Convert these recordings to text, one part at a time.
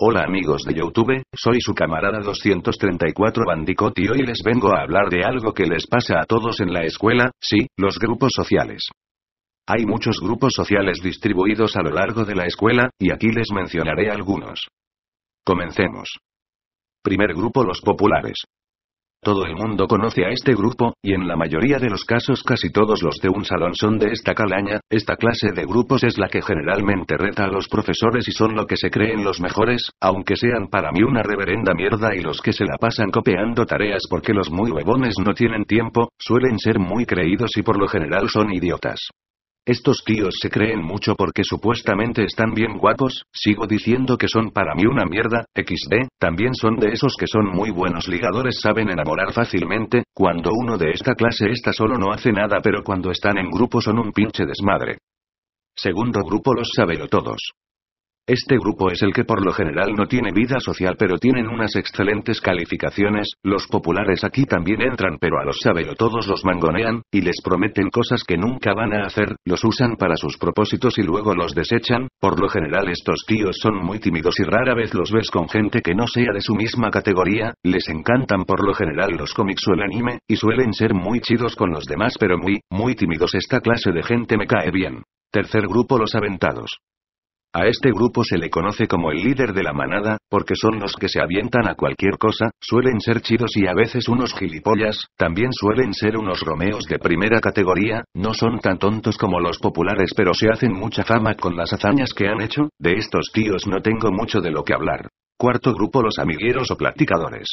Hola amigos de Youtube, soy su camarada 234 Bandicoot y hoy les vengo a hablar de algo que les pasa a todos en la escuela, sí, los grupos sociales. Hay muchos grupos sociales distribuidos a lo largo de la escuela, y aquí les mencionaré algunos. Comencemos. Primer grupo los populares. Todo el mundo conoce a este grupo, y en la mayoría de los casos casi todos los de un salón son de esta calaña, esta clase de grupos es la que generalmente reta a los profesores y son lo que se creen los mejores, aunque sean para mí una reverenda mierda y los que se la pasan copiando tareas porque los muy huevones no tienen tiempo, suelen ser muy creídos y por lo general son idiotas. Estos tíos se creen mucho porque supuestamente están bien guapos, sigo diciendo que son para mí una mierda, XD, también son de esos que son muy buenos ligadores saben enamorar fácilmente, cuando uno de esta clase está solo no hace nada pero cuando están en grupo son un pinche desmadre. Segundo grupo los todos. Este grupo es el que por lo general no tiene vida social pero tienen unas excelentes calificaciones, los populares aquí también entran pero a los sabelo todos los mangonean, y les prometen cosas que nunca van a hacer, los usan para sus propósitos y luego los desechan, por lo general estos tíos son muy tímidos y rara vez los ves con gente que no sea de su misma categoría, les encantan por lo general los cómics o el anime, y suelen ser muy chidos con los demás pero muy, muy tímidos esta clase de gente me cae bien. Tercer grupo los aventados. A este grupo se le conoce como el líder de la manada, porque son los que se avientan a cualquier cosa, suelen ser chidos y a veces unos gilipollas, también suelen ser unos romeos de primera categoría, no son tan tontos como los populares pero se hacen mucha fama con las hazañas que han hecho, de estos tíos no tengo mucho de lo que hablar. Cuarto grupo los amigueros o platicadores.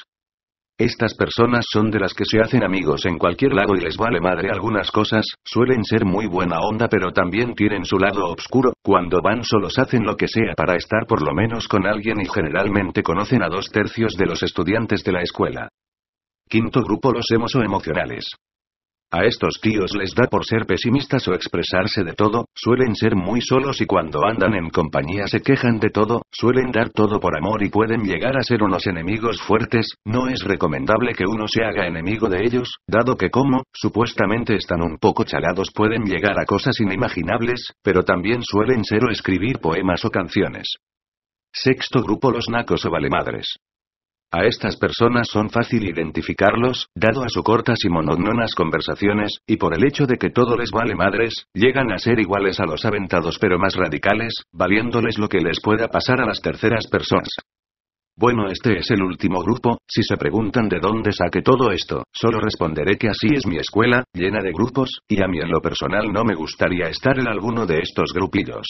Estas personas son de las que se hacen amigos en cualquier lado y les vale madre algunas cosas, suelen ser muy buena onda pero también tienen su lado oscuro, cuando van solos hacen lo que sea para estar por lo menos con alguien y generalmente conocen a dos tercios de los estudiantes de la escuela. Quinto grupo los emocionales. A estos tíos les da por ser pesimistas o expresarse de todo, suelen ser muy solos y cuando andan en compañía se quejan de todo, suelen dar todo por amor y pueden llegar a ser unos enemigos fuertes, no es recomendable que uno se haga enemigo de ellos, dado que como, supuestamente están un poco chalados pueden llegar a cosas inimaginables, pero también suelen ser o escribir poemas o canciones. Sexto grupo los nacos o valemadres. A estas personas son fácil identificarlos, dado a su cortas y monótonas conversaciones, y por el hecho de que todo les vale madres, llegan a ser iguales a los aventados pero más radicales, valiéndoles lo que les pueda pasar a las terceras personas. Bueno, este es el último grupo, si se preguntan de dónde saque todo esto, solo responderé que así es mi escuela, llena de grupos, y a mí en lo personal no me gustaría estar en alguno de estos grupillos.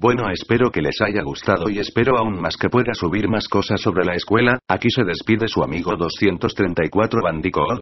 Bueno, espero que les haya gustado y espero aún más que pueda subir más cosas sobre la escuela. Aquí se despide su amigo 234 Bandicoot.